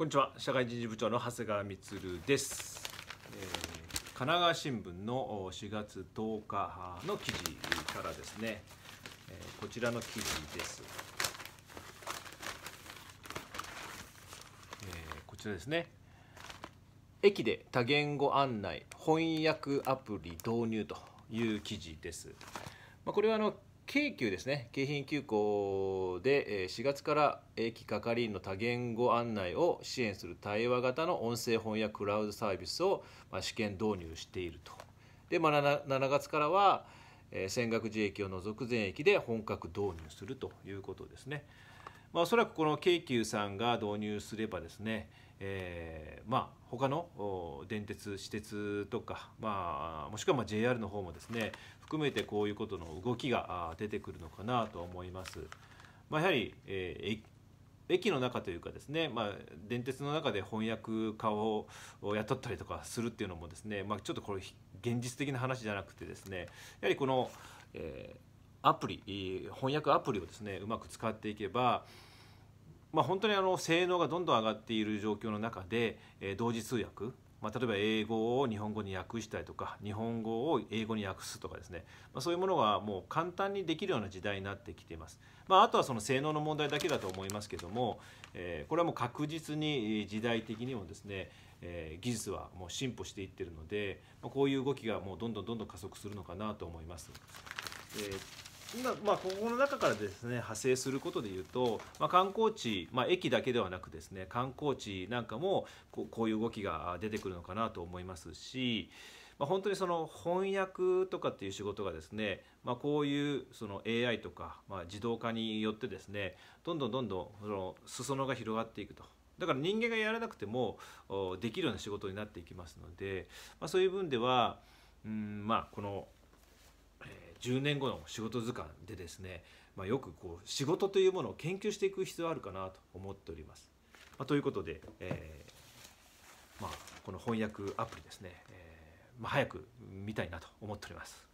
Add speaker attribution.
Speaker 1: こんにちは社会人事部長の長谷川充です、えー、神奈川新聞の4月10日の記事からですね、えー、こちらの記事です、えー、こちらですね駅で多言語案内翻訳アプリ導入という記事です、まあ、これはあの京急ですね京浜急行で4月から駅係員の多言語案内を支援する対話型の音声本やクラウドサービスを試験導入しているとで、まあ、7月からは泉岳寺駅を除く全駅で本格導入するということですね。まあ、おそらくこの京急さんが導入すればですね、えー、まあ他の電鉄私鉄とか、まあ、もしくはま JR の方もですね含めてこういうことの動きが出てくるのかなと思います。まあ、やはり、えー駅の中というかですね、まあ、電鉄の中で翻訳家を雇ったりとかするっていうのもですね、まあ、ちょっとこれ現実的な話じゃなくてですねやはりこの、えーアプリ翻訳アプリをですねうまく使っていけばまあ、本当にあの性能がどんどん上がっている状況の中で、え同時通訳、まあ、例えば英語を日本語に訳したりとか日本語を英語に訳すとかですね、まあ、そういうものがもう簡単にできるような時代になってきています、まあ、あとはその性能の問題だけだと思いますけども、えこれはもう確実に時代的にもですね、え技術はもう進歩していってるので、まこういう動きがもうどんどんどんどん加速するのかなと思います。えー今、まあ、ここの中からですね派生することでいうと、まあ、観光地、まあ、駅だけではなくですね観光地なんかもこうこういう動きが出てくるのかなと思いますし、まあ、本当にその翻訳とかっていう仕事がですね、まあ、こういうその AI とか、まあ、自動化によってですねどんどんどんどんその裾野が広がっていくと。だから人間がやらなくてもできるような仕事になっていきますので、まあ、そういう分ではうんまあこの10年後の仕事図鑑でですね、まあ、よくこう仕事というものを研究していく必要あるかなと思っております。まあ、ということで、えー、まあ、この翻訳アプリですね、えーまあ、早く見たいなと思っております。